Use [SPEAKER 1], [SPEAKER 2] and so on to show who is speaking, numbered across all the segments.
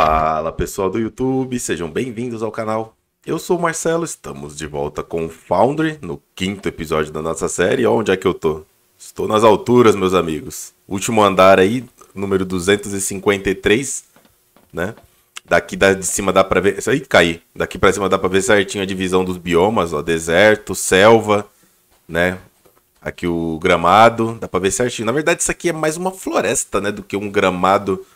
[SPEAKER 1] Fala pessoal do YouTube, sejam bem-vindos ao canal. Eu sou o Marcelo, estamos de volta com o Foundry no quinto episódio da nossa série. Onde é que eu tô? Estou nas alturas, meus amigos. Último andar aí, número 253, né? Daqui da, de cima dá pra ver. Isso aí caí. Daqui pra cima dá pra ver certinho a divisão dos biomas, ó. Deserto, selva, né? Aqui o gramado. Dá pra ver certinho. Na verdade, isso aqui é mais uma floresta, né? Do que um gramado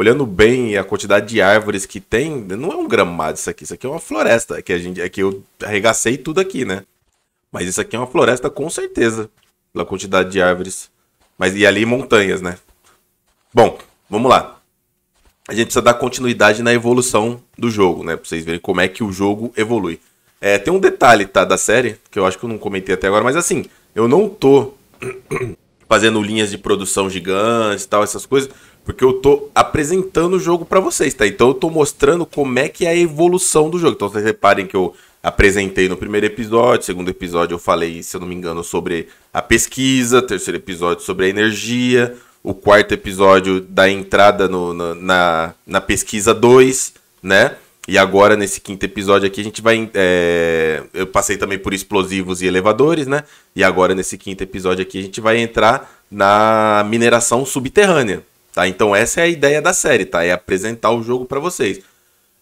[SPEAKER 1] olhando bem a quantidade de árvores que tem, não é um gramado isso aqui, isso aqui é uma floresta. É que, a gente, é que eu arregacei tudo aqui, né? Mas isso aqui é uma floresta com certeza, pela quantidade de árvores. Mas e ali montanhas, né? Bom, vamos lá. A gente precisa dar continuidade na evolução do jogo, né? Pra vocês verem como é que o jogo evolui. É, tem um detalhe, tá, da série, que eu acho que eu não comentei até agora, mas assim, eu não tô fazendo linhas de produção gigantes e tal, essas coisas, porque eu tô apresentando o jogo para vocês, tá? Então eu tô mostrando como é que é a evolução do jogo. Então vocês reparem que eu apresentei no primeiro episódio, segundo episódio eu falei, se eu não me engano, sobre a pesquisa, terceiro episódio sobre a energia, o quarto episódio da entrada no, na, na, na pesquisa 2, né? E agora, nesse quinto episódio aqui, a gente vai. É... Eu passei também por explosivos e elevadores, né? E agora, nesse quinto episódio aqui, a gente vai entrar na mineração subterrânea. Tá? Então essa é a ideia da série, tá? É apresentar o jogo para vocês.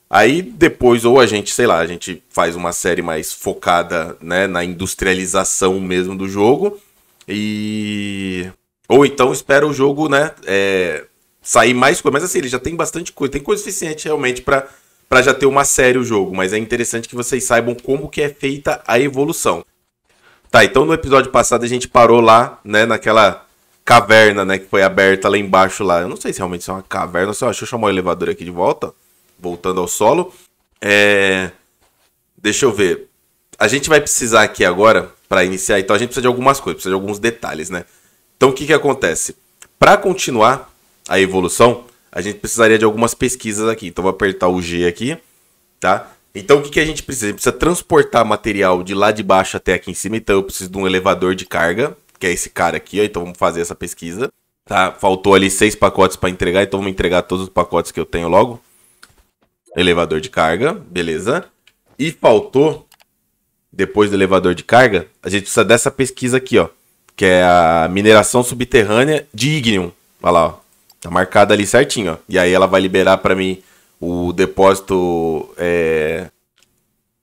[SPEAKER 1] Aí depois ou a gente, sei lá, a gente faz uma série mais focada, né, na industrialização mesmo do jogo e ou então espera o jogo, né, é... sair mais coisa, mas assim, ele já tem bastante coisa, tem coisa suficiente realmente para para já ter uma série o jogo, mas é interessante que vocês saibam como que é feita a evolução. Tá, então no episódio passado a gente parou lá, né, naquela caverna, né? Que foi aberta lá embaixo lá. Eu não sei se realmente isso é uma caverna. Sei deixa eu chamar o elevador aqui de volta. Voltando ao solo. É... Deixa eu ver. A gente vai precisar aqui agora, para iniciar, então a gente precisa de algumas coisas, precisa de alguns detalhes, né? Então o que, que acontece? Para continuar a evolução, a gente precisaria de algumas pesquisas aqui. Então vou apertar o G aqui, tá? Então o que, que a gente precisa? A gente precisa transportar material de lá de baixo até aqui em cima. Então eu preciso de um elevador de carga, que é esse cara aqui, ó, então vamos fazer essa pesquisa. Tá? Faltou ali seis pacotes para entregar, então vamos entregar todos os pacotes que eu tenho logo. Elevador de carga, beleza. E faltou, depois do elevador de carga, a gente precisa dessa pesquisa aqui, ó. Que é a mineração subterrânea de Ignium. Olha lá, ó. Tá marcada ali certinho, ó. E aí ela vai liberar para mim o depósito é,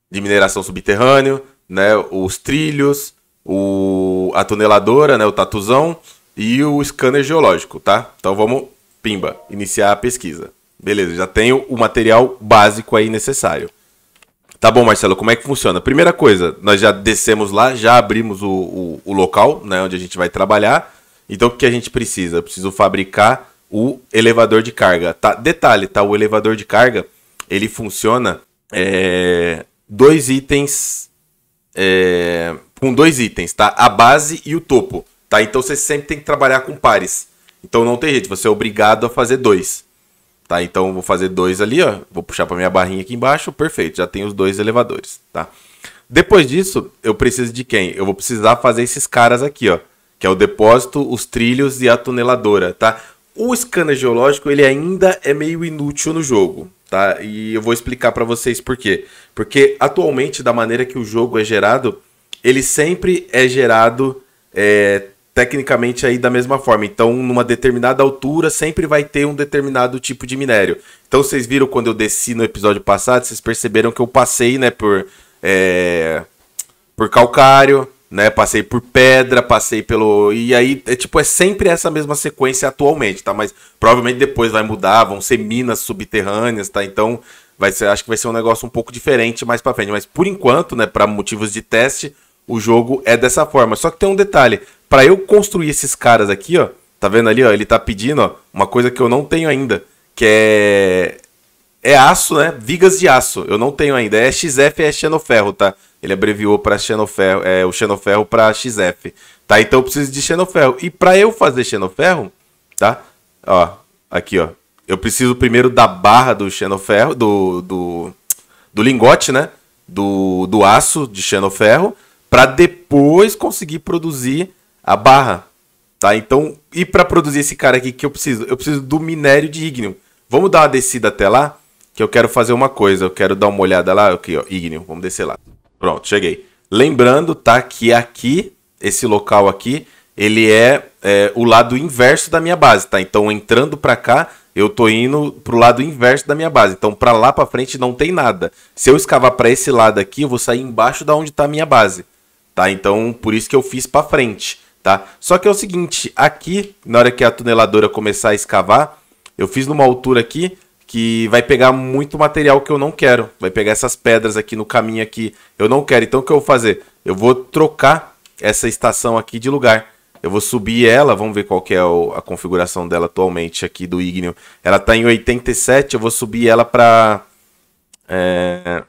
[SPEAKER 1] de mineração subterrâneo, né? Os trilhos, o, a tuneladora, né, o tatuzão e o scanner geológico, tá? Então vamos, pimba, iniciar a pesquisa. Beleza, já tenho o material básico aí necessário. Tá bom, Marcelo, como é que funciona? Primeira coisa, nós já descemos lá, já abrimos o, o, o local né, onde a gente vai trabalhar. Então o que a gente precisa? Eu preciso fabricar o elevador de carga. Tá? Detalhe, tá? O elevador de carga, ele funciona é, dois itens é, com dois itens, tá? A base e o topo, tá? Então você sempre tem que trabalhar com pares. Então não tem jeito, você é obrigado a fazer dois. Tá, então vou fazer dois ali, ó. Vou puxar para minha barrinha aqui embaixo, perfeito. Já tem os dois elevadores, tá? Depois disso, eu preciso de quem? Eu vou precisar fazer esses caras aqui, ó, que é o depósito, os trilhos e a tuneladora, tá? O scanner geológico, ele ainda é meio inútil no jogo, tá? E eu vou explicar para vocês por quê. Porque atualmente, da maneira que o jogo é gerado, ele sempre é gerado é, tecnicamente aí da mesma forma. Então, numa determinada altura, sempre vai ter um determinado tipo de minério. Então, vocês viram quando eu desci no episódio passado, vocês perceberam que eu passei, né, por é, por calcário, né, passei por pedra, passei pelo e aí é tipo é sempre essa mesma sequência atualmente, tá? Mas provavelmente depois vai mudar, vão ser minas subterrâneas, tá? Então vai ser, acho que vai ser um negócio um pouco diferente mais para frente, mas por enquanto, né, para motivos de teste, o jogo é dessa forma. Só que tem um detalhe, para eu construir esses caras aqui, ó, tá vendo ali, ó, ele tá pedindo, ó, uma coisa que eu não tenho ainda, que é é aço, né? Vigas de aço. Eu não tenho ainda. É XF é xenoferro, tá? Ele abreviou para xenoferro, é o xenoferro para XF. Tá? Então eu preciso de xenoferro. E para eu fazer xenoferro, tá? Ó, aqui, ó. Eu preciso primeiro da barra do xenoferro, do do, do lingote, né? Do, do aço de xenoferro para depois conseguir produzir a barra, tá? Então, e para produzir esse cara aqui que eu preciso? Eu preciso do minério de ígneo. Vamos dar uma descida até lá, que eu quero fazer uma coisa, eu quero dar uma olhada lá, aqui, ó, ígneo, vamos descer lá. Pronto, cheguei. Lembrando, tá, que aqui, esse local aqui, ele é, é o lado inverso da minha base, tá? Então, entrando para cá, eu tô indo pro lado inverso da minha base. Então, para lá para frente não tem nada. Se eu escavar para esse lado aqui, eu vou sair embaixo da onde tá a minha base tá? Então, por isso que eu fiz para frente, tá? Só que é o seguinte, aqui, na hora que a tuneladora começar a escavar, eu fiz numa altura aqui que vai pegar muito material que eu não quero. Vai pegar essas pedras aqui no caminho aqui, eu não quero. Então, o que eu vou fazer? Eu vou trocar essa estação aqui de lugar. Eu vou subir ela, vamos ver qual que é a configuração dela atualmente aqui do Igneo. Ela tá em 87, eu vou subir ela para... É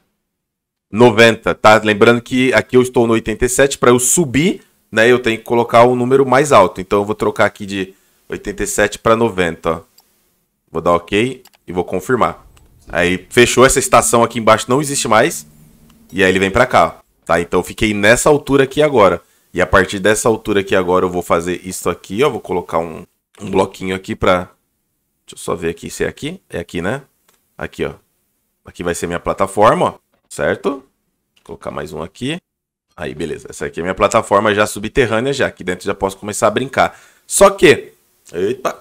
[SPEAKER 1] 90, tá? Lembrando que aqui eu estou no 87, para eu subir, né, eu tenho que colocar um número mais alto. Então eu vou trocar aqui de 87 para 90, ó. Vou dar OK e vou confirmar. Aí fechou essa estação aqui embaixo, não existe mais. E aí ele vem para cá, tá? Então eu fiquei nessa altura aqui agora. E a partir dessa altura aqui agora eu vou fazer isso aqui, ó, vou colocar um, um bloquinho aqui para Deixa eu só ver aqui se é aqui. É aqui, né? Aqui, ó. Aqui vai ser minha plataforma, ó certo? Vou colocar mais um aqui. Aí, beleza. Essa aqui é minha plataforma já subterrânea, já aqui dentro já posso começar a brincar. Só que, eita,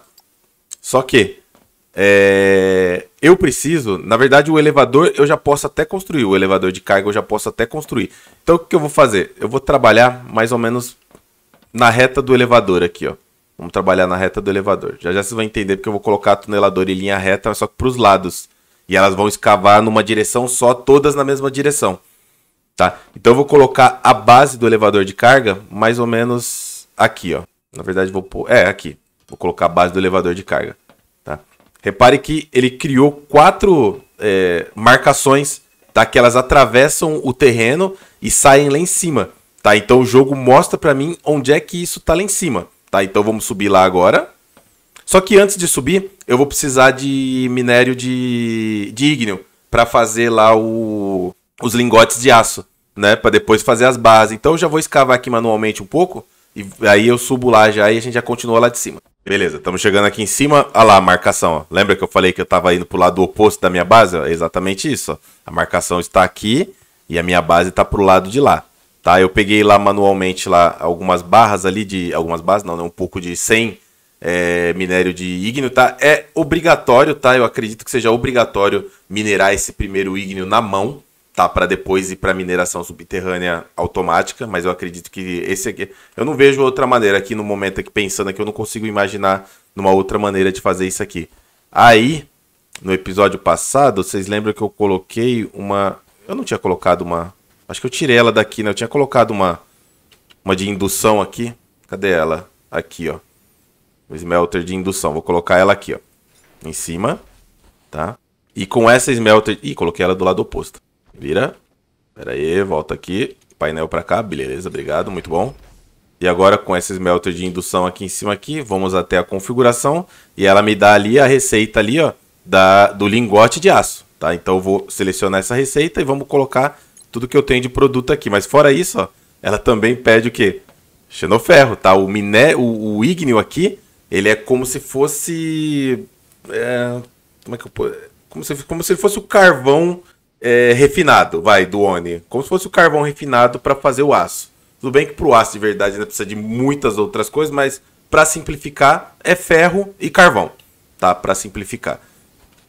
[SPEAKER 1] só que é, eu preciso, na verdade, o elevador eu já posso até construir, o elevador de carga eu já posso até construir. Então, o que eu vou fazer? Eu vou trabalhar mais ou menos na reta do elevador aqui, ó. Vamos trabalhar na reta do elevador. Já já vocês vão entender porque eu vou colocar a tuneladora em linha reta, só que para os lados. E elas vão escavar numa direção só, todas na mesma direção. Tá? Então eu vou colocar a base do elevador de carga mais ou menos aqui, ó. Na verdade vou pôr, é, aqui. Vou colocar a base do elevador de carga, tá? Repare que ele criou quatro é, marcações, tá? Que elas atravessam o terreno e saem lá em cima, tá? Então o jogo mostra para mim onde é que isso tá lá em cima, tá? Então vamos subir lá agora, só que antes de subir, eu vou precisar de minério de, de ígneo para fazer lá o, os lingotes de aço, né? Para depois fazer as bases. Então eu já vou escavar aqui manualmente um pouco e aí eu subo lá já e a gente já continua lá de cima. Beleza, estamos chegando aqui em cima. Olha lá a marcação. Ó. Lembra que eu falei que eu estava indo para o lado oposto da minha base? É exatamente isso. Ó. A marcação está aqui e a minha base está para o lado de lá. Tá? Eu peguei lá manualmente lá algumas barras ali de. Algumas barras, não, né? Um pouco de 100 é, minério de ígneo, tá? É obrigatório, tá? Eu acredito que seja obrigatório minerar esse primeiro ígneo na mão, tá? Para depois ir para mineração subterrânea automática, mas eu acredito que esse aqui. Eu não vejo outra maneira aqui no momento, aqui pensando aqui, eu não consigo imaginar numa outra maneira de fazer isso aqui. Aí, no episódio passado, vocês lembram que eu coloquei uma. Eu não tinha colocado uma. Acho que eu tirei ela daqui, né? Eu tinha colocado uma. Uma de indução aqui. Cadê ela? Aqui, ó o smelter de indução. Vou colocar ela aqui, ó, em cima, tá? E com essa smelter... Ih, coloquei ela do lado oposto. Vira. espera aí, volta aqui. Painel para cá, beleza, obrigado, muito bom. E agora com essa smelter de indução aqui em cima aqui, vamos até a configuração. E ela me dá ali a receita ali, ó, da, do lingote de aço, tá? Então eu vou selecionar essa receita e vamos colocar tudo que eu tenho de produto aqui. Mas fora isso, ó, ela também pede o quê? Xenoferro, tá? O miné, o, o ígneo aqui, ele é como se fosse. É, como é que eu posso. Como se, como se fosse o carvão é, refinado, vai, do Oni. Como se fosse o carvão refinado para fazer o aço. Tudo bem que para o aço de verdade ainda precisa de muitas outras coisas, mas para simplificar, é ferro e carvão, tá? Para simplificar.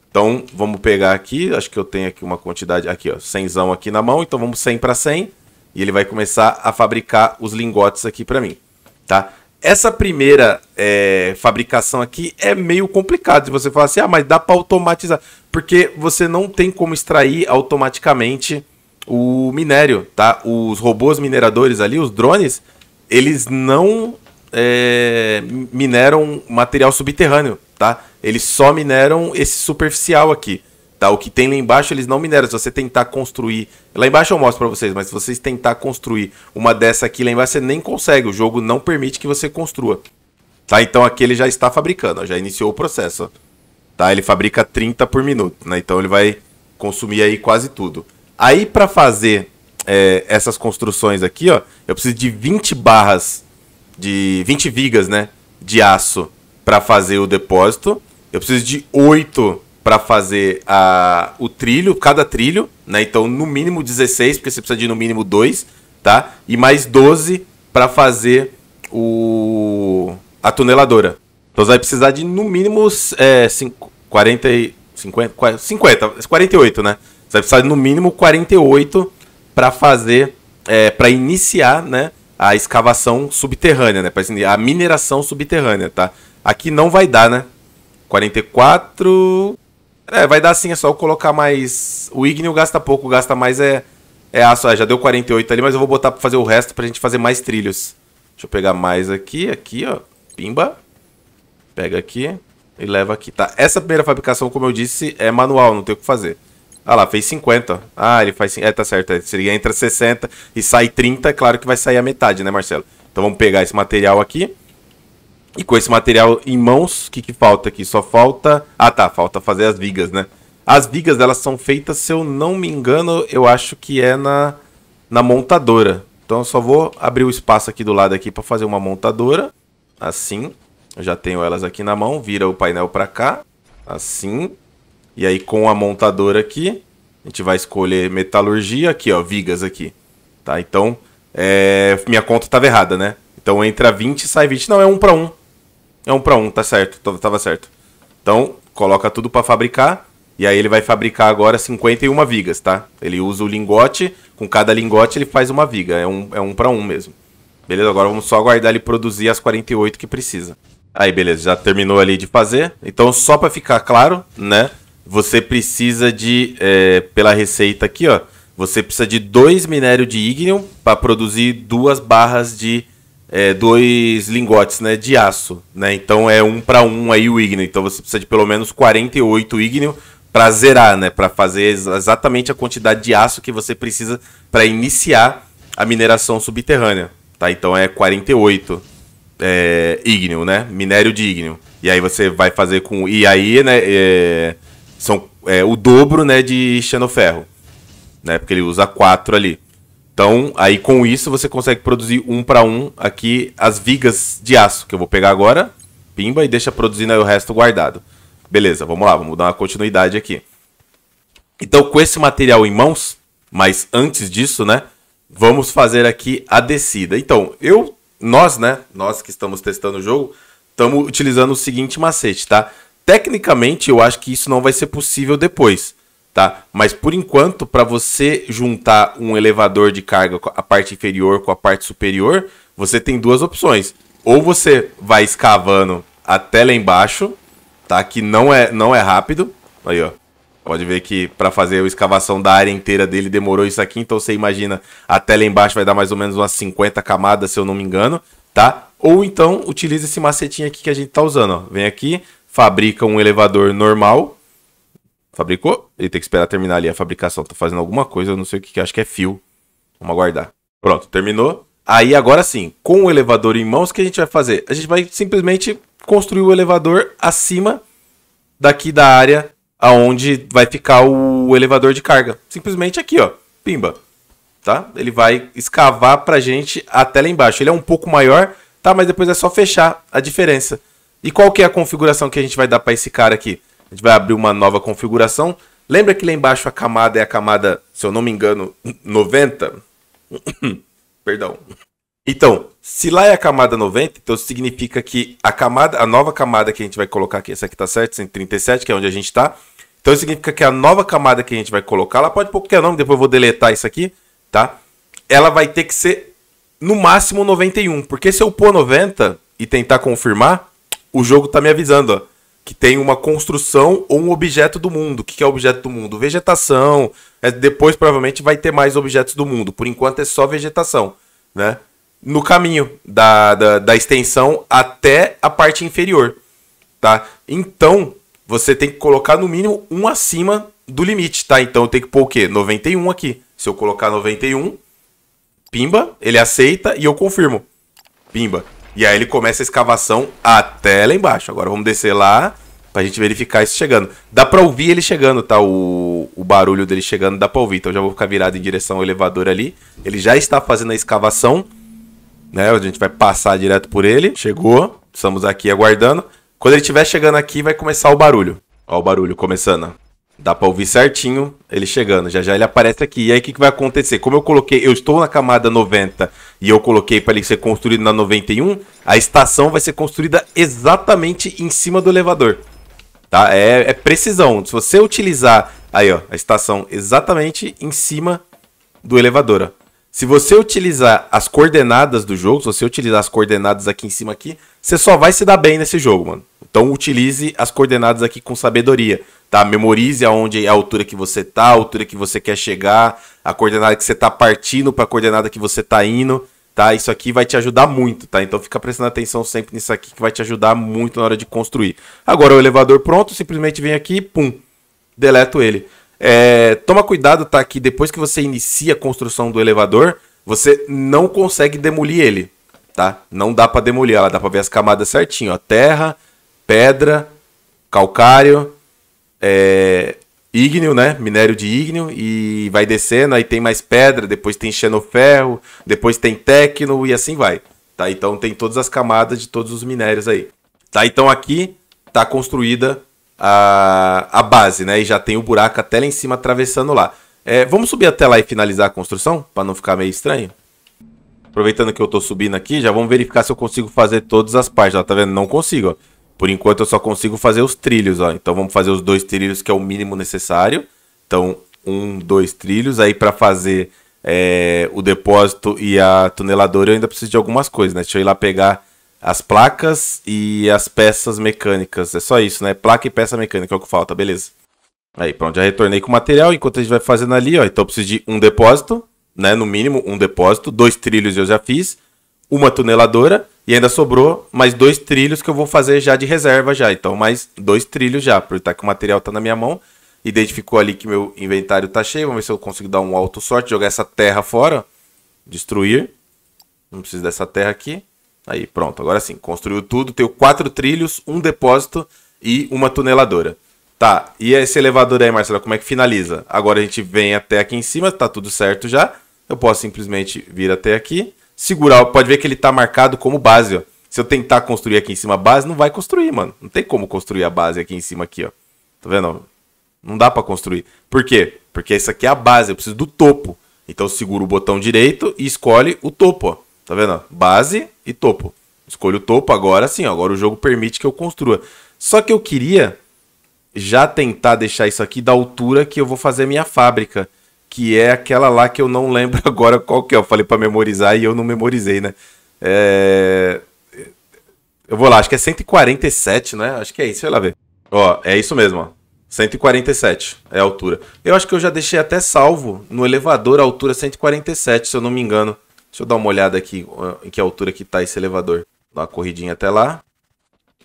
[SPEAKER 1] Então, vamos pegar aqui, acho que eu tenho aqui uma quantidade, aqui ó, 100 aqui na mão, então vamos 100 para 100, e ele vai começar a fabricar os lingotes aqui para mim, tá? essa primeira é, fabricação aqui é meio complicado. Você fala assim, ah, mas dá para automatizar. Porque você não tem como extrair automaticamente o minério, tá? Os robôs mineradores ali, os drones, eles não é, mineram material subterrâneo, tá? Eles só mineram esse superficial aqui. Tá, o que tem lá embaixo eles não mineram. Se você tentar construir. Lá embaixo eu mostro para vocês, mas se vocês tentar construir uma dessa aqui lá embaixo, você nem consegue. O jogo não permite que você construa. Tá? Então aqui ele já está fabricando, ó, já iniciou o processo. Ó. Tá? Ele fabrica 30 por minuto, né? Então ele vai consumir aí quase tudo. Aí para fazer é, essas construções aqui, ó, eu preciso de 20 barras de 20 vigas, né, de aço para fazer o depósito. Eu preciso de 8 para fazer a, o trilho, cada trilho, né? Então, no mínimo 16, porque você precisa de no mínimo 2, tá? E mais 12 para fazer o a tuneladora. Então você vai precisar de no mínimo é, 5, 40 e 50, 50, 48, né? Você vai precisar de no mínimo 48 para fazer é, para iniciar, né, a escavação subterrânea, né, para a mineração subterrânea, tá? Aqui não vai dar, né? 44 é, vai dar assim, é só eu colocar mais. O Igneo gasta pouco, gasta mais é. É aço, é, já deu 48 ali, mas eu vou botar pra fazer o resto pra gente fazer mais trilhos. Deixa eu pegar mais aqui, aqui, ó. Pimba. Pega aqui e leva aqui. Tá, essa primeira fabricação, como eu disse, é manual, não tem o que fazer. Ah lá, fez 50. Ah, ele faz... É, tá certo. É, seria entra 60 e sai 30, é claro que vai sair a metade, né, Marcelo? Então vamos pegar esse material aqui. E com esse material em mãos, o que, que falta aqui? Só falta. Ah tá, falta fazer as vigas, né? As vigas elas são feitas, se eu não me engano, eu acho que é na, na montadora. Então eu só vou abrir o espaço aqui do lado aqui para fazer uma montadora. Assim. Eu já tenho elas aqui na mão. Vira o painel para cá. Assim. E aí com a montadora aqui, a gente vai escolher metalurgia aqui, ó, vigas aqui. Tá? Então, é... minha conta estava errada, né? Então entra 20 e sai 20. Não, é um para um. É um para um, tá certo, tava certo. Então, coloca tudo para fabricar. E aí ele vai fabricar agora 51 vigas, tá? Ele usa o lingote, com cada lingote ele faz uma viga, é um, é um para um mesmo. Beleza, agora vamos só aguardar ele produzir as 48 que precisa. Aí, beleza, já terminou ali de fazer. Então, só para ficar claro, né? Você precisa de, é, pela receita aqui, ó, você precisa de dois minérios de ígneo para produzir duas barras de é, dois lingotes né, de aço. Né? Então é um para um aí o ígneo. Então você precisa de pelo menos 48 ígneo para zerar, né? Para fazer exatamente a quantidade de aço que você precisa para iniciar a mineração subterrânea. Tá? Então é 48 é, ígneo, né? Minério de ígneo. E aí você vai fazer com. E aí, né? É, são é, o dobro né, de xenoferro. Né? Porque ele usa 4 ali. Então, aí com isso você consegue produzir um para um aqui as vigas de aço, que eu vou pegar agora, pimba, e deixa produzindo aí o resto guardado. Beleza, vamos lá, vamos dar uma continuidade aqui. Então, com esse material em mãos, mas antes disso, né, vamos fazer aqui a descida. Então, eu, nós, né, nós que estamos testando o jogo, estamos utilizando o seguinte macete, tá? Tecnicamente, eu acho que isso não vai ser possível depois tá? Mas por enquanto, para você juntar um elevador de carga a parte inferior com a parte superior, você tem duas opções. Ou você vai escavando até lá embaixo, tá? Que não é não é rápido. Aí, ó. Pode ver que para fazer a escavação da área inteira dele demorou isso aqui, então você imagina até lá embaixo vai dar mais ou menos umas 50 camadas, se eu não me engano, tá? Ou então utiliza esse macetinho aqui que a gente tá usando, ó. Vem aqui, fabrica um elevador normal, Fabricou, ele tem que esperar terminar ali a fabricação. Tá fazendo alguma coisa, eu não sei o que, que é, acho que é fio. Vamos aguardar. Pronto, terminou. Aí agora sim, com o elevador em mãos, o que a gente vai fazer? A gente vai simplesmente construir o elevador acima daqui da área aonde vai ficar o elevador de carga. Simplesmente aqui, ó. Pimba. Tá? Ele vai escavar pra gente até lá embaixo. Ele é um pouco maior, tá? Mas depois é só fechar a diferença. E qual que é a configuração que a gente vai dar para esse cara aqui? A gente vai abrir uma nova configuração. Lembra que lá embaixo a camada é a camada, se eu não me engano, 90? Perdão. Então, se lá é a camada 90, então significa que a camada, a nova camada que a gente vai colocar aqui, essa aqui tá certo, 137, que é onde a gente tá. Então significa que a nova camada que a gente vai colocar, ela pode pôr qualquer nome, depois eu vou deletar isso aqui, tá? Ela vai ter que ser no máximo 91, porque se eu pôr 90 e tentar confirmar, o jogo tá me avisando, ó que tem uma construção ou um objeto do mundo. O que é objeto do mundo? Vegetação. É, depois, provavelmente, vai ter mais objetos do mundo. Por enquanto, é só vegetação, né? No caminho da, da, da extensão até a parte inferior, tá? Então, você tem que colocar, no mínimo, um acima do limite, tá? Então, eu tenho que pôr o quê? 91 aqui. Se eu colocar 91, pimba, ele aceita e eu confirmo. Pimba. E aí ele começa a escavação até lá embaixo. Agora vamos descer lá pra gente verificar isso chegando. Dá pra ouvir ele chegando, tá? O, o barulho dele chegando dá pra ouvir. Então eu já vou ficar virado em direção ao elevador ali. Ele já está fazendo a escavação, né? A gente vai passar direto por ele. Chegou, estamos aqui aguardando. Quando ele estiver chegando aqui, vai começar o barulho. Ó, o barulho começando. Dá pra ouvir certinho ele chegando. Já já ele aparece aqui. E aí o que, que vai acontecer? Como eu coloquei, eu estou na camada 90 e eu coloquei para ele ser construído na 91, a estação vai ser construída exatamente em cima do elevador. Tá? É, é precisão. Se você utilizar aí, ó, a estação exatamente em cima do elevador. Ó. Se você utilizar as coordenadas do jogo, se você utilizar as coordenadas aqui em cima aqui, você só vai se dar bem nesse jogo, mano. Então utilize as coordenadas aqui com sabedoria tá? Memorize aonde é a altura que você tá, a altura que você quer chegar, a coordenada que você tá partindo para a coordenada que você tá indo, tá? Isso aqui vai te ajudar muito, tá? Então fica prestando atenção sempre nisso aqui que vai te ajudar muito na hora de construir. Agora o elevador pronto, simplesmente vem aqui, pum, deleto ele. É, toma cuidado, tá? Que depois que você inicia a construção do elevador, você não consegue demolir ele, tá? Não dá para demolir, ela dá para ver as camadas certinho, ó. Terra, pedra, calcário, é, ígneo, né? Minério de ígneo e vai descendo, aí tem mais pedra, depois tem xenoferro, depois tem tecno e assim vai. Tá? Então tem todas as camadas de todos os minérios aí. Tá? Então aqui tá construída a, a base, né? E já tem o buraco até lá em cima atravessando lá. É, vamos subir até lá e finalizar a construção, para não ficar meio estranho? Aproveitando que eu tô subindo aqui, já vamos verificar se eu consigo fazer todas as partes. Ó, tá vendo? Não consigo, ó. Por enquanto eu só consigo fazer os trilhos, ó. Então vamos fazer os dois trilhos que é o mínimo necessário. Então, um, dois trilhos. Aí para fazer é, o depósito e a tuneladora eu ainda preciso de algumas coisas, né? Deixa eu ir lá pegar as placas e as peças mecânicas. É só isso, né? Placa e peça mecânica é o que falta, beleza. Aí, pronto, já retornei com o material. Enquanto a gente vai fazendo ali, ó. Então eu preciso de um depósito, né? No mínimo, um depósito. Dois trilhos eu já fiz. Uma tuneladora e ainda sobrou mais dois trilhos que eu vou fazer já de reserva já. Então, mais dois trilhos já, Porque tá que o material tá na minha mão. Identificou ali que meu inventário tá cheio. Vamos ver se eu consigo dar um alto sorte, jogar essa terra fora. Destruir. Não preciso dessa terra aqui. Aí, pronto. Agora sim, construiu tudo. Tenho quatro trilhos, um depósito e uma tuneladora. Tá, e esse elevador aí, Marcelo, como é que finaliza? Agora a gente vem até aqui em cima, tá tudo certo já. Eu posso simplesmente vir até aqui segurar. Pode ver que ele tá marcado como base, ó. Se eu tentar construir aqui em cima a base, não vai construir, mano. Não tem como construir a base aqui em cima aqui, ó. Tá vendo? Não dá para construir. Por quê? Porque isso aqui é a base, eu preciso do topo. Então segura o botão direito e escolhe o topo, ó. Tá vendo? Base e topo. Escolho o topo agora sim, agora o jogo permite que eu construa. Só que eu queria já tentar deixar isso aqui da altura que eu vou fazer minha fábrica que é aquela lá que eu não lembro agora qual que é. Eu falei para memorizar e eu não memorizei, né? É... Eu vou lá, acho que é 147, né? Acho que é isso, vai lá ver. Ó, é isso mesmo, ó. 147 é a altura. Eu acho que eu já deixei até salvo no elevador a altura 147, se eu não me engano. Deixa eu dar uma olhada aqui em que altura que tá esse elevador. Dá uma corridinha até lá.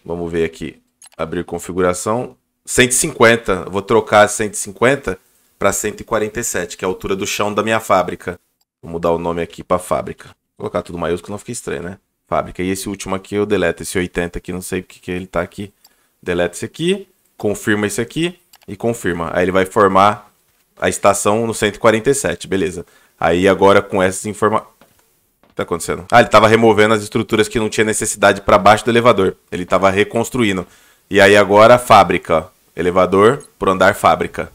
[SPEAKER 1] Vamos ver aqui. Abrir configuração. 150. Vou trocar 150 para 147, que é a altura do chão da minha fábrica. Vou mudar o nome aqui para fábrica. Vou colocar tudo maiúsculo, não fica estranho, né? Fábrica. E esse último aqui eu deleto, esse 80 aqui, não sei o que ele tá aqui. Deleta esse aqui, confirma esse aqui e confirma. Aí ele vai formar a estação no 147, beleza. Aí agora com essas informações... O que tá acontecendo? Ah, ele tava removendo as estruturas que não tinha necessidade para baixo do elevador. Ele tava reconstruindo. E aí agora fábrica, elevador por andar fábrica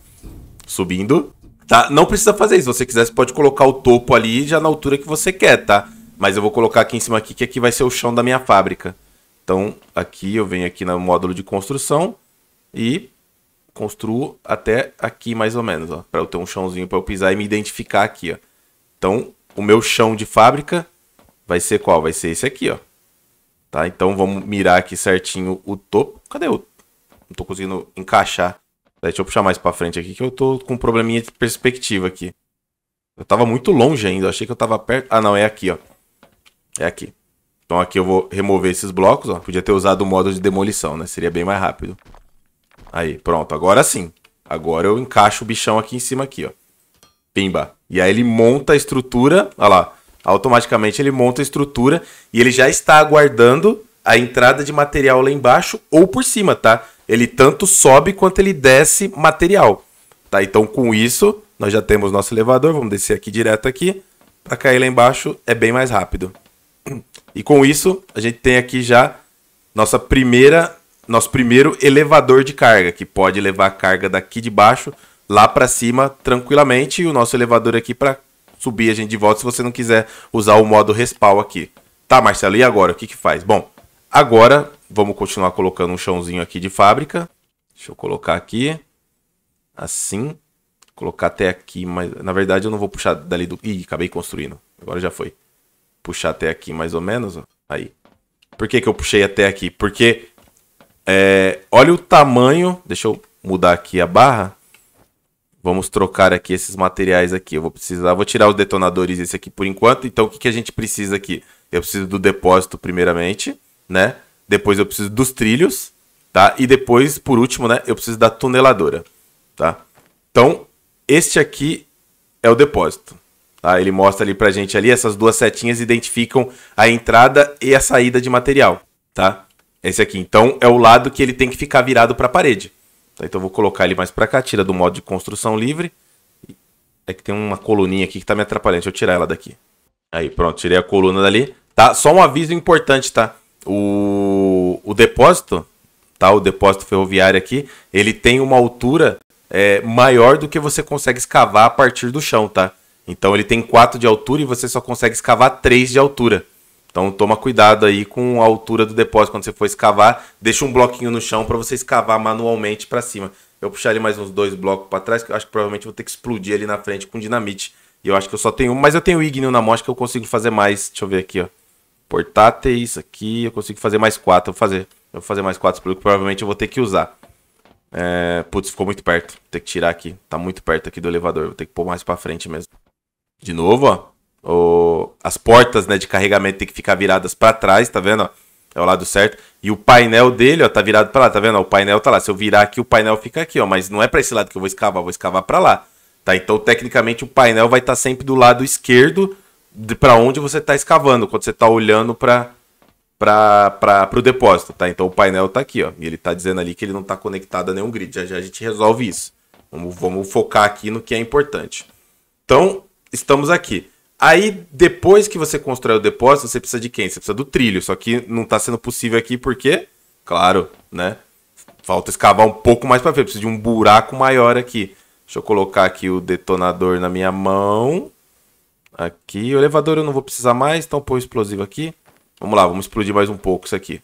[SPEAKER 1] subindo, tá? Não precisa fazer isso. Se você quiser, você pode colocar o topo ali já na altura que você quer, tá? Mas eu vou colocar aqui em cima aqui, que aqui vai ser o chão da minha fábrica. Então, aqui eu venho aqui no módulo de construção e construo até aqui mais ou menos, ó. Pra eu ter um chãozinho para eu pisar e me identificar aqui, ó. Então, o meu chão de fábrica vai ser qual? Vai ser esse aqui, ó. Tá? Então, vamos mirar aqui certinho o topo. Cadê o... Não tô conseguindo encaixar deixa eu puxar mais pra frente aqui que eu tô com um probleminha de perspectiva aqui. Eu tava muito longe ainda, achei que eu tava perto. Ah, não, é aqui, ó. É aqui. Então aqui eu vou remover esses blocos, ó. Podia ter usado o modo de demolição, né? Seria bem mais rápido. Aí, pronto. Agora sim. Agora eu encaixo o bichão aqui em cima aqui, ó. Pimba. E aí ele monta a estrutura, olha lá. Automaticamente ele monta a estrutura e ele já está aguardando a entrada de material lá embaixo ou por cima, tá? ele tanto sobe quanto ele desce material. Tá? Então, com isso, nós já temos nosso elevador, vamos descer aqui direto aqui. Para cair lá embaixo é bem mais rápido. E com isso, a gente tem aqui já nossa primeira, nosso primeiro elevador de carga, que pode levar a carga daqui de baixo lá para cima tranquilamente. E o nosso elevador aqui para subir a gente de volta se você não quiser usar o modo respawn aqui. Tá, Marcelo, e agora? O que, que faz? Bom, agora Vamos continuar colocando um chãozinho aqui de fábrica. Deixa eu colocar aqui. Assim. Colocar até aqui, mas na verdade eu não vou puxar dali do... Ih, acabei construindo. Agora já foi. Puxar até aqui mais ou menos, ó. Aí. Por que que eu puxei até aqui? Porque... É... Olha o tamanho... Deixa eu mudar aqui a barra. Vamos trocar aqui esses materiais aqui. Eu vou precisar... Vou tirar os detonadores esse aqui por enquanto. Então o que que a gente precisa aqui? Eu preciso do depósito primeiramente, né? Depois eu preciso dos trilhos, tá? E depois, por último, né, eu preciso da tuneladora, tá? Então, este aqui é o depósito. Tá? Ele mostra ali pra gente ali, essas duas setinhas identificam a entrada e a saída de material, tá? Esse aqui. Então, é o lado que ele tem que ficar virado para a parede. Tá? Então, eu vou colocar ele mais para cá, tira do modo de construção livre. É que tem uma coluninha aqui que tá me atrapalhando, deixa eu tirar ela daqui. Aí, pronto, tirei a coluna dali. Tá? Só um aviso importante, tá? O, o depósito, tá? O depósito ferroviário aqui, ele tem uma altura é, maior do que você consegue escavar a partir do chão, tá? Então ele tem 4 de altura e você só consegue escavar 3 de altura. Então toma cuidado aí com a altura do depósito quando você for escavar, deixa um bloquinho no chão para você escavar manualmente para cima. Eu puxaria mais uns dois blocos para trás, que eu acho que provavelmente vou ter que explodir ali na frente com dinamite. E eu acho que eu só tenho um, mas eu tenho o Igneo na mão, que eu consigo fazer mais. Deixa eu ver aqui, ó. Portáteis aqui, eu consigo fazer mais quatro. Eu vou fazer, eu vou fazer mais quatro, porque provavelmente eu vou ter que usar. É, putz, ficou muito perto. Vou ter que tirar aqui. Tá muito perto aqui do elevador. Vou ter que pôr mais para frente mesmo. De novo, ó. O, as portas né, de carregamento tem que ficar viradas para trás, tá vendo? É o lado certo. E o painel dele, ó, tá virado para lá, tá vendo? o painel tá lá. Se eu virar aqui, o painel fica aqui, ó. Mas não é para esse lado que eu vou escavar, eu vou escavar para lá. Tá? Então, tecnicamente, o painel vai estar tá sempre do lado esquerdo de para onde você está escavando, quando você está olhando para para o depósito, tá? Então o painel está aqui, ó. E ele está dizendo ali que ele não está conectado a nenhum grid. Já, já a gente resolve isso. Vamos, vamos focar aqui no que é importante. Então, estamos aqui. Aí, depois que você constrói o depósito, você precisa de quem? Você precisa do trilho. Só que não está sendo possível aqui porque, claro, né? Falta escavar um pouco mais para ver Precisa de um buraco maior aqui. Deixa eu colocar aqui o detonador na minha mão. Aqui, o elevador eu não vou precisar mais, então põe o explosivo aqui. Vamos lá, vamos explodir mais um pouco isso aqui.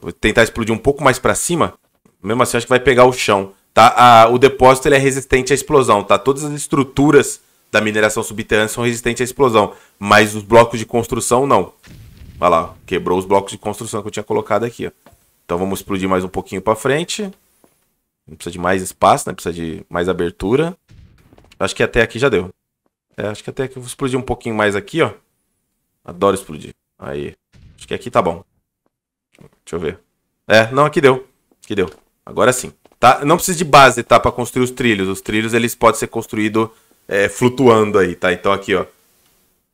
[SPEAKER 1] Vou tentar explodir um pouco mais pra cima. Mesmo assim, acho que vai pegar o chão, tá? Ah, o depósito ele é resistente à explosão, tá? Todas as estruturas da mineração subterrânea são resistentes à explosão, mas os blocos de construção não. Olha lá, quebrou os blocos de construção que eu tinha colocado aqui, ó. Então vamos explodir mais um pouquinho pra frente. Não precisa de mais espaço, né? Precisa de mais abertura. Acho que até aqui já deu. É, acho que até que eu vou explodir um pouquinho mais aqui, ó. Adoro explodir. Aí. Acho que aqui tá bom. Deixa eu ver. É, não, aqui deu. Aqui deu. Agora sim. Tá? Não precisa de base, tá? Pra construir os trilhos. Os trilhos, eles podem ser construídos é, flutuando aí, tá? Então aqui, ó.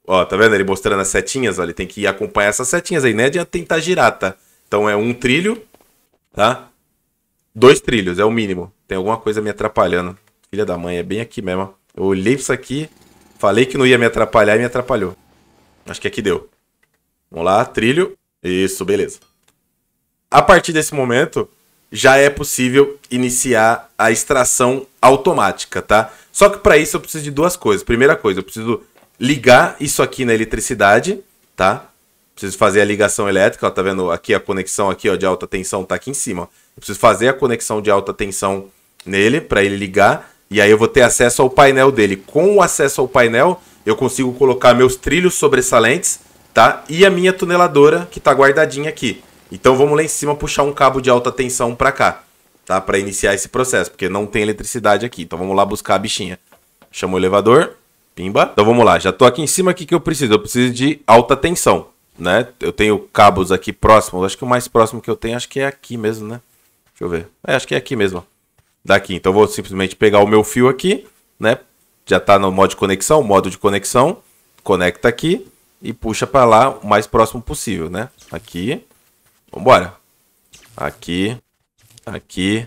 [SPEAKER 1] Ó, tá vendo? Ele mostrando as setinhas, ó. Ele tem que acompanhar essas setinhas aí, né? De tentar girar, tá? Então é um trilho, tá? Dois trilhos, é o mínimo. Tem alguma coisa me atrapalhando. Filha da mãe, é bem aqui mesmo. Eu olhei isso aqui, Falei que não ia me atrapalhar e me atrapalhou. Acho que aqui deu. Vamos lá, trilho. Isso, beleza. A partir desse momento, já é possível iniciar a extração automática, tá? Só que para isso eu preciso de duas coisas. Primeira coisa, eu preciso ligar isso aqui na eletricidade, tá? Preciso fazer a ligação elétrica, ó, tá vendo? Aqui a conexão aqui, ó, de alta tensão tá aqui em cima. Ó. preciso fazer a conexão de alta tensão nele para ele ligar. E aí eu vou ter acesso ao painel dele. Com o acesso ao painel, eu consigo colocar meus trilhos sobressalentes, tá? E a minha tuneladora que está guardadinha aqui. Então vamos lá em cima puxar um cabo de alta tensão para cá, tá? Para iniciar esse processo, porque não tem eletricidade aqui. Então vamos lá buscar a bichinha. Chama o elevador, pimba. Então vamos lá, já estou aqui em cima, o que, que eu preciso? Eu preciso de alta tensão, né? Eu tenho cabos aqui próximos, acho que o mais próximo que eu tenho acho que é aqui mesmo, né? Deixa eu ver. É, acho que é aqui mesmo, ó daqui. Então vou simplesmente pegar o meu fio aqui, né? Já está no modo de conexão, modo de conexão, conecta aqui e puxa para lá o mais próximo possível, né? Aqui, vambora. Aqui, aqui.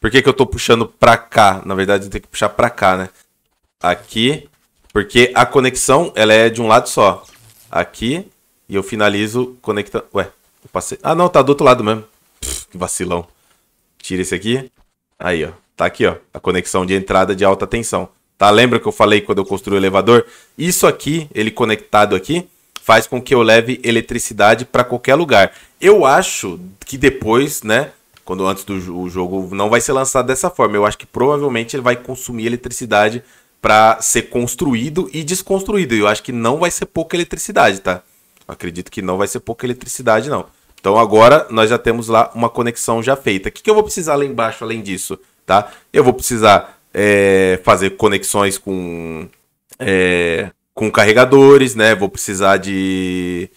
[SPEAKER 1] Por que, que eu estou puxando para cá? Na verdade, eu tenho que puxar para cá, né? Aqui, porque a conexão ela é de um lado só. Aqui, e eu finalizo conectando... Ué, eu passei... Ah, não, tá do outro lado mesmo. Pff, que vacilão. Tira esse aqui. Aí, ó. Tá aqui, ó. A conexão de entrada de alta tensão. Tá? Lembra que eu falei quando eu construí o elevador? Isso aqui, ele conectado aqui, faz com que eu leve eletricidade para qualquer lugar. Eu acho que depois, né? Quando antes do jogo não vai ser lançado dessa forma. Eu acho que provavelmente ele vai consumir eletricidade para ser construído e desconstruído. E eu acho que não vai ser pouca eletricidade, tá? acredito que não vai ser pouca eletricidade, não. Então agora nós já temos lá uma conexão já feita. O que, que eu vou precisar lá embaixo além disso? Tá? Eu vou precisar é, fazer conexões com, é, com carregadores, né? Vou precisar de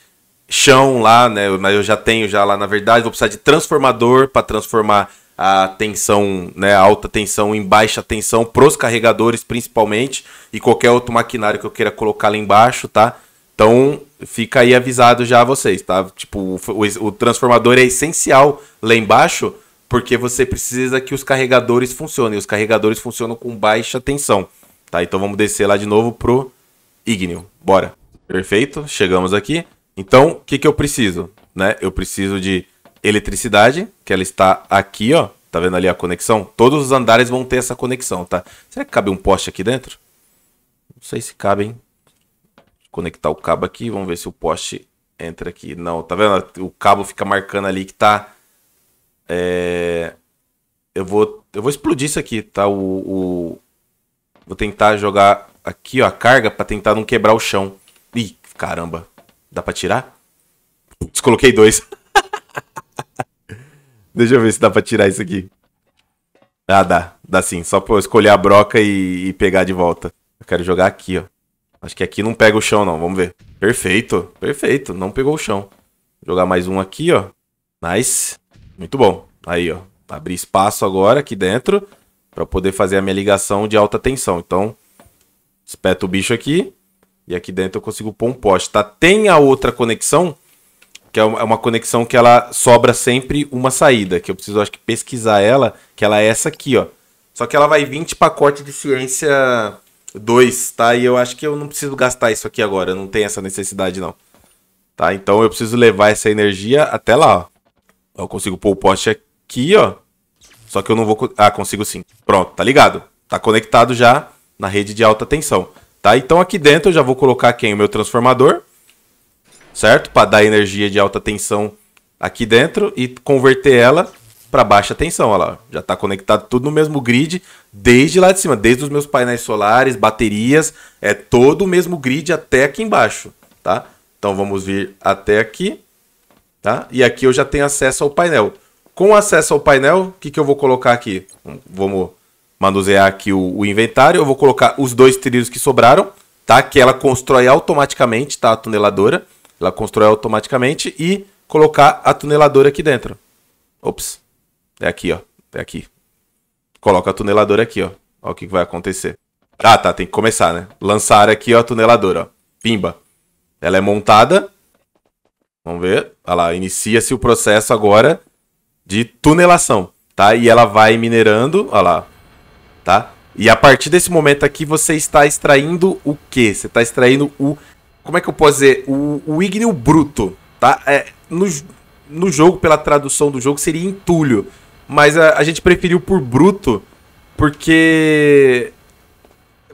[SPEAKER 1] chão lá, né? Mas eu já tenho já lá na verdade. Vou precisar de transformador para transformar a tensão, né, alta tensão em baixa tensão para os carregadores principalmente e qualquer outro maquinário que eu queira colocar lá embaixo, tá? Então, fica aí avisado já a vocês, tá? Tipo, o, o transformador é essencial lá embaixo, porque você precisa que os carregadores funcionem. Os carregadores funcionam com baixa tensão, tá? Então vamos descer lá de novo pro Ignio. Bora. Perfeito, chegamos aqui. Então, o que, que eu preciso? Né? Eu preciso de eletricidade, que ela está aqui, ó. Tá vendo ali a conexão? Todos os andares vão ter essa conexão, tá? Será que cabe um poste aqui dentro? Não sei se cabe, hein? conectar o cabo aqui. Vamos ver se o poste entra aqui. Não, tá vendo? O cabo fica marcando ali que tá. É... Eu vou, eu vou explodir isso aqui, tá? O, o... Vou tentar jogar aqui, ó, a carga para tentar não quebrar o chão. Ih, caramba. Dá pra tirar? Descoloquei dois. Deixa eu ver se dá pra tirar isso aqui. Ah, dá. Dá sim. Só pra eu escolher a broca e, e pegar de volta. Eu quero jogar aqui, ó. Acho que aqui não pega o chão, não. Vamos ver. Perfeito, perfeito. Não pegou o chão. Vou jogar mais um aqui, ó. Nice. Muito bom. Aí, ó. Abrir espaço agora aqui dentro para poder fazer a minha ligação de alta tensão. Então, espeta o bicho aqui. E aqui dentro eu consigo pôr um poste, tá? Tem a outra conexão, que é, é uma conexão que ela sobra sempre uma saída, que eu preciso, acho que, pesquisar ela, que ela é essa aqui, ó. Só que ela vai 20 pacote de ciência dois, tá? E eu acho que eu não preciso gastar isso aqui agora, não tem essa necessidade não. Tá? Então eu preciso levar essa energia até lá, ó. Eu consigo pôr o poste aqui, ó. Só que eu não vou... Ah, consigo sim. Pronto, tá ligado? Tá conectado já na rede de alta tensão, tá? Então aqui dentro eu já vou colocar quem? O meu transformador, certo? Para dar energia de alta tensão aqui dentro e converter ela para baixa tensão, ó lá. Já tá conectado tudo no mesmo grid desde lá de cima, desde os meus painéis solares, baterias, é todo o mesmo grid até aqui embaixo, tá? Então vamos vir até aqui, tá? E aqui eu já tenho acesso ao painel. Com acesso ao painel, o que, que eu vou colocar aqui? Vamos manusear aqui o, o inventário, eu vou colocar os dois trilhos que sobraram, tá? Que ela constrói automaticamente, tá? A tuneladora, ela constrói automaticamente e colocar a tuneladora aqui dentro. Ops, é aqui, ó, é aqui, Coloca a tuneladora aqui, ó. Ó o que, que vai acontecer. Ah, tá, tem que começar, né? Lançar aqui, ó, a tuneladora, ó. Pimba. Ela é montada. Vamos ver. Olha lá, inicia-se o processo agora de tunelação, tá? E ela vai minerando, olha lá, tá? E a partir desse momento aqui, você está extraindo o quê? Você está extraindo o... Como é que eu posso dizer? O, o ígneo bruto, tá? É, no, no jogo, pela tradução do jogo, seria entulho. Mas a, a gente preferiu por bruto, porque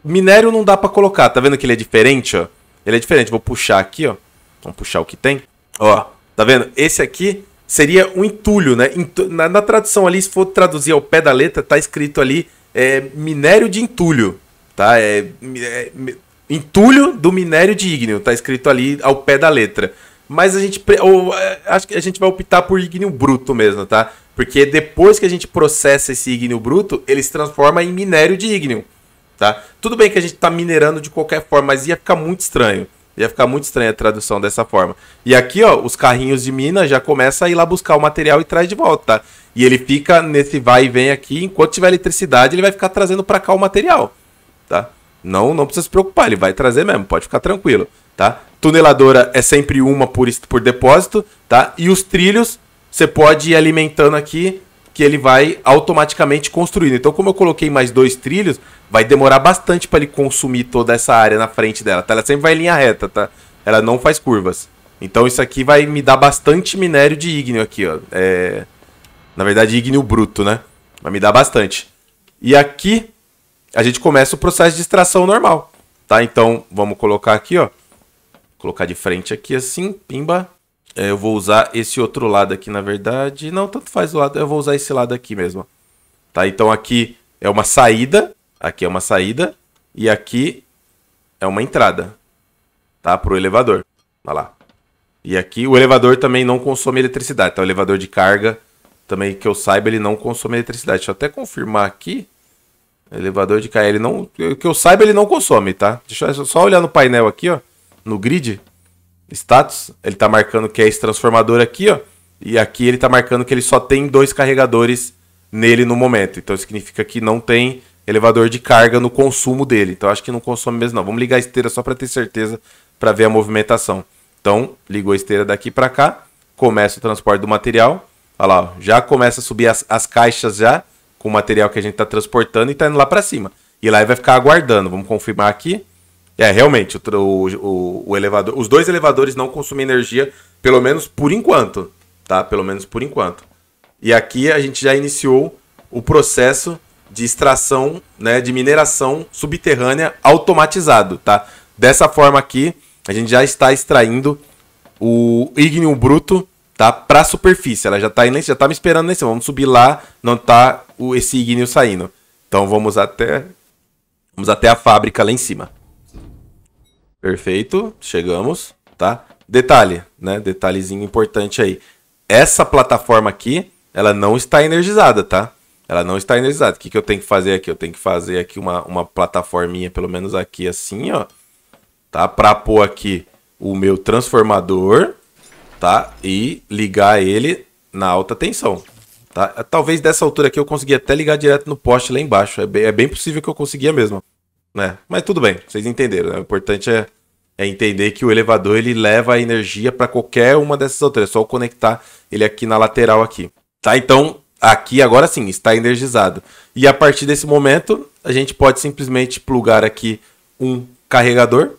[SPEAKER 1] minério não dá para colocar. Tá vendo que ele é diferente, ó? Ele é diferente. Vou puxar aqui, ó. Vamos puxar o que tem. Ó, tá vendo? Esse aqui seria um entulho, né? Na, na tradução ali, se for traduzir ao pé da letra, tá escrito ali é, minério de entulho, tá? É, é, entulho do minério de ígneo, tá escrito ali ao pé da letra. Mas a gente, ou, é, acho que a gente vai optar por ígneo bruto mesmo, tá? Porque depois que a gente processa esse ígneo bruto, ele se transforma em minério de ígneo. Tá? Tudo bem que a gente está minerando de qualquer forma, mas ia ficar muito estranho. Ia ficar muito estranha a tradução dessa forma. E aqui, ó, os carrinhos de mina já começam a ir lá buscar o material e traz de volta, tá? E ele fica nesse vai e vem aqui, enquanto tiver eletricidade, ele vai ficar trazendo para cá o material, tá? Não, não precisa se preocupar, ele vai trazer mesmo, pode ficar tranquilo, tá? Tuneladora é sempre uma por, por depósito, tá? E os trilhos você pode ir alimentando aqui que ele vai automaticamente construindo. Então, como eu coloquei mais dois trilhos, vai demorar bastante para ele consumir toda essa área na frente dela, tá? Ela sempre vai em linha reta, tá? Ela não faz curvas. Então, isso aqui vai me dar bastante minério de ígneo aqui, ó. É... Na verdade, ígneo bruto, né? Vai me dar bastante. E aqui, a gente começa o processo de extração normal, tá? Então, vamos colocar aqui, ó. colocar de frente aqui assim, pimba. É, eu vou usar esse outro lado aqui, na verdade. Não, tanto faz o lado, eu vou usar esse lado aqui mesmo. Tá, então aqui é uma saída, aqui é uma saída, e aqui é uma entrada, tá, o elevador. Olha lá. E aqui o elevador também não consome eletricidade, tá? O elevador de carga também, que eu saiba, ele não consome eletricidade. Deixa eu até confirmar aqui. Elevador de carga, ele não... Que eu saiba, ele não consome, tá? Deixa eu só olhar no painel aqui, ó, no grid status, ele está marcando que é esse transformador aqui, ó. E aqui ele está marcando que ele só tem dois carregadores nele no momento. Então significa que não tem elevador de carga no consumo dele. Então acho que não consome mesmo não. Vamos ligar a esteira só para ter certeza para ver a movimentação. Então, ligou a esteira daqui para cá, começa o transporte do material. Olha lá, ó, já começa a subir as, as caixas já com o material que a gente está transportando e está indo lá para cima. E lá ele vai ficar aguardando. Vamos confirmar aqui. É, realmente, o, o, o elevador. Os dois elevadores não consumem energia, pelo menos por enquanto. Tá? Pelo menos por enquanto. E aqui a gente já iniciou o processo de extração, né, de mineração subterrânea automatizado, tá? Dessa forma aqui, a gente já está extraindo o ígneo bruto, tá, para a superfície. Ela já está já tá me esperando nesse, vamos subir lá, não tá o esse ígneo saindo. Então vamos até vamos até a fábrica lá em cima. Perfeito, chegamos, tá? Detalhe, né? Detalhezinho importante aí. Essa plataforma aqui, ela não está energizada, tá? Ela não está energizada. O que, que eu tenho que fazer aqui? Eu tenho que fazer aqui uma, uma plataforminha, pelo menos aqui assim, ó. Tá? Para pôr aqui o meu transformador, tá? E ligar ele na alta tensão. Tá? Talvez dessa altura aqui eu conseguia até ligar direto no poste lá embaixo. É bem, é bem possível que eu conseguia mesmo né? Mas tudo bem, vocês entenderam, né? O importante é, é entender que o elevador ele leva a energia para qualquer uma dessas alturas, é só conectar ele aqui na lateral aqui. Tá? Então, aqui agora sim, está energizado. E a partir desse momento, a gente pode simplesmente plugar aqui um carregador,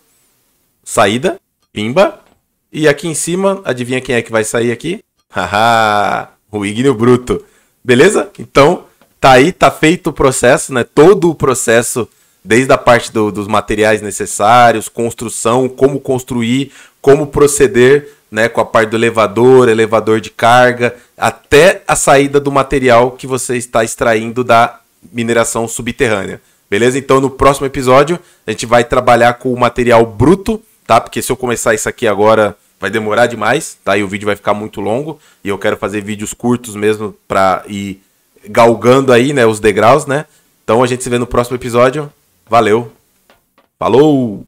[SPEAKER 1] saída, pimba, e aqui em cima, adivinha quem é que vai sair aqui? Haha, o ígneo bruto. Beleza? Então, tá aí, tá feito o processo, né? Todo o processo Desde a parte do, dos materiais necessários, construção, como construir, como proceder né, com a parte do elevador, elevador de carga, até a saída do material que você está extraindo da mineração subterrânea. Beleza? Então no próximo episódio a gente vai trabalhar com o material bruto, tá? Porque se eu começar isso aqui agora vai demorar demais, tá? E o vídeo vai ficar muito longo e eu quero fazer vídeos curtos mesmo para ir galgando aí, né, os degraus, né? Então a gente se vê no próximo episódio. Valeu. Falou!